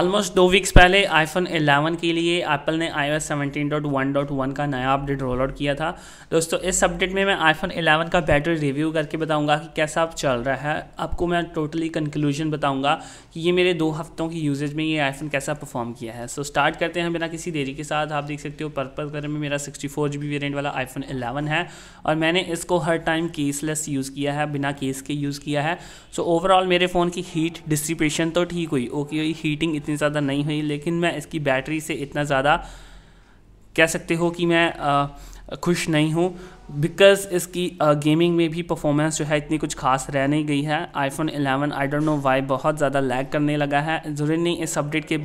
almost दो weeks पहले iPhone 11 के लिए एप्पल ने आई 17.1.1 का नया अपडेट रोल आउट किया था दोस्तों इस अपडेट में मैं आईफोन 11 का बैटरी रिव्यू करके बताऊंगा कि कैसा अब चल रहा है आपको मैं टोटली कंक्लूजन बताऊंगा कि ये मेरे दो हफ्तों की यूजेज में ये आईफोन कैसा परफॉर्म किया है सो so, स्टार्ट करते हैं बिना किसी देरी के साथ आप देख सकते हो पर्पल कलर में मेरा sixty four G B variant वाला आईफोन एलेवन है और मैंने इसको हर टाइम केसलेस यूज़ किया है बिना केस के यूज़ किया है सो so, ओवरऑल मेरे फ़ोन की हीट डिस्ट्रीब्यूशन तो ठीक हुई ओके हीटिंग इतनी ज़्यादा नहीं हुई लेकिन मैं इसकी बैटरी से इतना ज़्यादा कह सकते हो कि मैं आ, खुश नहीं हूँ बिकॉज इसकी गेमिंग में भी परफॉर्मेंस जो है इतनी कुछ खास रह नहीं गई है iPhone 11 I don't know why बहुत ज़्यादा लैग करने लगा है ज़रूरी नहीं इस अपडेट के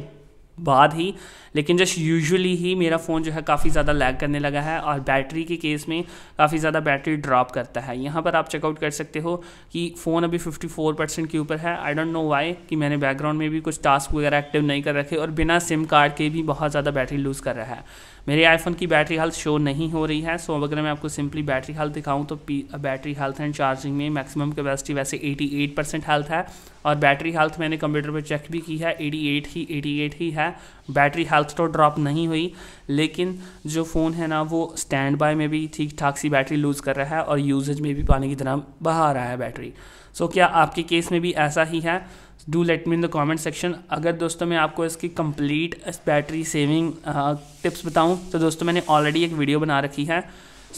बाद ही लेकिन जस्ट यूजुअली ही मेरा फ़ोन जो है काफ़ी ज़्यादा लैग करने लगा है और बैटरी के केस में काफ़ी ज़्यादा बैटरी ड्रॉप करता है यहाँ पर आप चेकआउट कर सकते हो कि फ़ोन अभी 54 परसेंट के ऊपर है आई डोंट नो वाई कि मैंने बैकग्राउंड में भी कुछ टास्क वगैरह एक्टिव नहीं कर रखे और बिना सिम कार्ड के भी बहुत ज़्यादा बैटरी लूज़ कर रहा है मेरे आईफोन की बैटरी हेल्थ शो नहीं हो रही है सो अगर मैं आपको सिंपली बैटरी हेल्थ दिखाऊं तो बैटरी हेल्थ एंड चार्जिंग में मैक्सिमम कैपेसिटी वैसे 88 परसेंट हेल्थ है और बैटरी हेल्थ मैंने कंप्यूटर पर चेक भी की है 88 ही 88 ही है बैटरी हेल्थ तो ड्रॉप नहीं हुई लेकिन जो फ़ोन है ना वो स्टैंड बाय में भी ठीक ठाक सी बैटरी लूज़ कर रहा है और यूजेज में भी पानी की तरह बहा रहा है बैटरी सो so, क्या आपके केस में भी ऐसा ही है do let me in the comment section अगर दोस्तों मैं आपको इसकी कंप्लीट बैटरी सेविंग टिप्स बताऊं तो दोस्तों मैंने ऑलरेडी एक वीडियो बना रखी है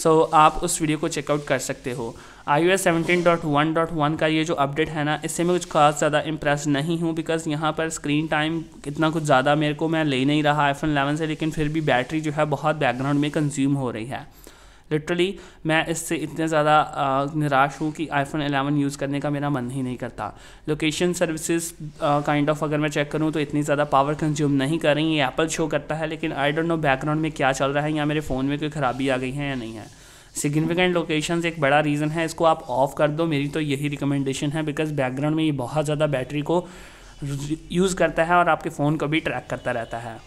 सो so, आप उस वीडियो को चेकआउट कर सकते हो I O S seventeen dot one dot one का ये जो अपडेट है ना इससे मैं कुछ खास ज़्यादा इम्प्रेस नहीं हूँ बिकॉज़ यहाँ पर स्क्रीन टाइम इतना कुछ ज़्यादा मेरे को मैं ले नहीं रहा आईफोन 11 से लेकिन फिर भी बैटरी जो है बहुत बैकग्राउंड में कंज्यूम हो रही है लिटरली मैं इससे इतने ज़्यादा निराश हूँ कि आईफोन एलेवन यूज़ करने का मेरा मन ही नहीं करता लोकेशन सर्विसेज काइंड ऑफ अगर मैं चेक करूँ तो इतनी ज़्यादा पावर कंज्यूम नहीं कर रही ये एप्पल शो करता है लेकिन आई डोंट नो बैकग्राउंड में क्या चल रहा है या मेरे फ़ोन में कोई ख़राबी आ गई है या नहीं है सिग्निफिकेंट लोकेशन एक बड़ा रीज़न है इसको आप ऑफ़ कर दो मेरी तो यही रिकमेंडेशन है बिकॉज बैकग्राउंड में ये बहुत ज़्यादा बैटरी को यूज़ करता है और आपके फ़ोन को भी ट्रैक करता रहता है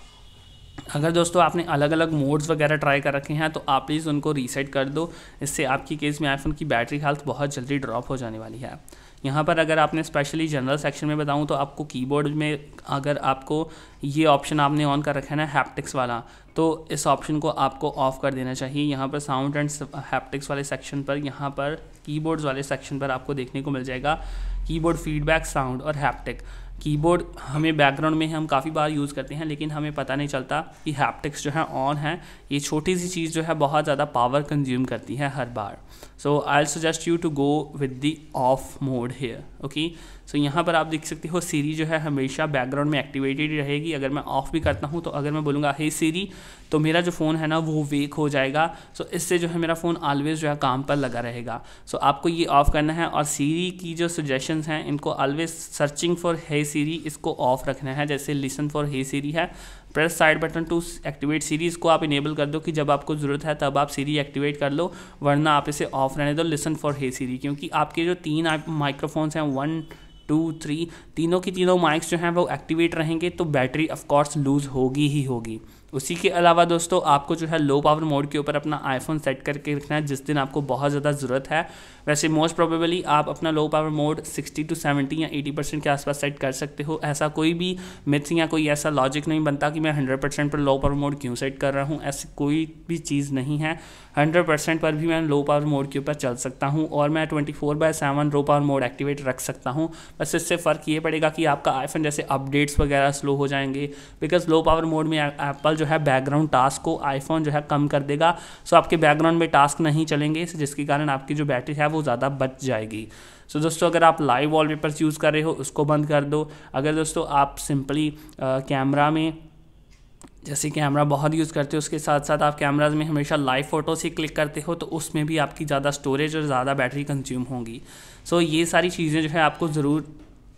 अगर दोस्तों आपने अलग अलग मोड्स वगैरह ट्राई कर रखे हैं तो आप प्लीज़ उनको रीसेट कर दो इससे आपकी केस में आईफोन की बैटरी हेल्थ बहुत जल्दी ड्रॉप हो जाने वाली है यहाँ पर अगर आपने स्पेशली जनरल सेक्शन में बताऊँ तो आपको कीबोर्ड में अगर आपको ये ऑप्शन आपने ऑन कर रखा है ना हैप्टिक्स वाला तो इस ऑप्शन को आपको ऑफ़ कर देना चाहिए यहाँ पर साउंड एंड हैप्टिक्स वाले सेक्शन पर यहाँ पर कीबोर्ड्स वाले सेक्शन पर आपको देखने को मिल जाएगा कीबोर्ड फीडबैक साउंड और हैप्टिक कीबोर्ड हमें बैकग्राउंड में हम काफ़ी बार यूज़ करते हैं लेकिन हमें पता नहीं चलता कि हैप्टिक्स जो है ऑन है ये छोटी सी चीज़ जो है बहुत ज़्यादा पावर कंज्यूम करती है हर बार so I'll suggest you to go with the off mode here okay so यहाँ पर आप देख सकते हो सीरी जो है हमेशा बैकग्राउंड में एक्टिवेटेड रहेगी अगर मैं ऑफ भी करता हूँ तो अगर मैं बोलूँगा हे सीरी तो मेरा जो फ़ोन है ना वो वेक हो जाएगा सो so, इससे जो है मेरा फ़ोन ऑलवेज़ जो है काम पर लगा रहेगा सो so, आपको ये ऑफ़ करना है और सीरी की जो सजेशन हैं इनको always searching for hey Siri इसको ऑफ़ रखना है जैसे लिसन फॉर हे सीरी है press side button to activate Siri's को आप इनेबल कर दो कि जब आपको ज़रूरत है तब आप सीरी एक्टिवेट कर लो वरना आप इसे ऑफ़ रहने दो लिसन फॉर हे सीरी क्योंकि आपके जो तीन माइक्रोफोन्स हैं वन टू थ्री तीनों की तीनों माइक्स जो हैं वो एक्टिवेट रहेंगे तो बैटरी ऑफ कोर्स लूज़ होगी ही होगी उसी के अलावा दोस्तों आपको जो है लो पावर मोड के ऊपर अपना आईफोन सेट करके रखना है जिस दिन आपको बहुत ज़्यादा ज़रूरत है वैसे मोस्ट प्रोबेबली आप अपना लो पावर मोड 60 टू 70 या 80 परसेंट के आसपास सेट कर सकते हो ऐसा कोई भी मिथ्स या कोई ऐसा लॉजिक नहीं बनता कि मैं 100 परसेंट पर लो पावर मोड क्यों सेट कर रहा हूँ ऐसी कोई भी चीज़ नहीं है 100 परसेंट पर भी मैं लो पावर मोड के ऊपर चल सकता हूँ और मैं 24 four by seven low power mode activate रख सकता हूँ बस इससे फ़र्क ये पड़ेगा कि आपका आईफोन जैसे अपडेट्स वगैरह स्लो हो जाएंगे बिकॉज लो पावर मोड में एप्पल जो है बैकग्राउंड टास्क को आईफोन जो है कम कर देगा सो आपके बैकग्राउंड में टास्क नहीं चलेंगे जिसके कारण आपकी जो बैटरी है वो ज़्यादा बच जाएगी सो so, दोस्तों अगर आप लाइव वॉलपेपर्स यूज़ कर रहे हो उसको बंद कर दो अगर दोस्तों आप सिंपली कैमरा में जैसे कैमरा बहुत यूज़ करते हो उसके साथ साथ आप कैमराज में हमेशा लाइव फ़ोटोज़ ही क्लिक करते हो तो उसमें भी आपकी ज़्यादा स्टोरेज और ज़्यादा बैटरी कंज्यूम होगी सो so, ये सारी चीज़ें जो है आपको ज़रूर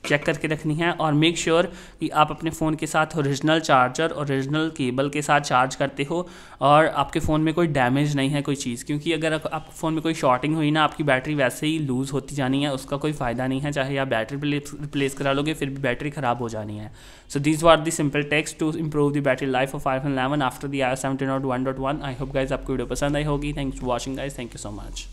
चेक करके रखनी है और मेक श्योर sure कि आप अपने फ़ोन के साथ ओरिजिनल चार्जर ओरिजिनल केबल के साथ चार्ज करते हो और आपके फ़ोन में कोई डैमेज नहीं है कोई चीज़ क्योंकि अगर आपके फ़ोन में कोई शॉर्टिंग हुई ना आपकी बैटरी वैसे ही लूज़ होती जानी है उसका कोई फ़ायदा नहीं है चाहे आप बैटरी रिप्लेस करा लोगे फिर भी बैटरी ख़राब हो जानी है so these are the simple tweaks to improve the battery life of five eleven after the R seventy not one dot one I hope guys आपको वीडियो पसंद आई होगी thanks for watching guys thank you so much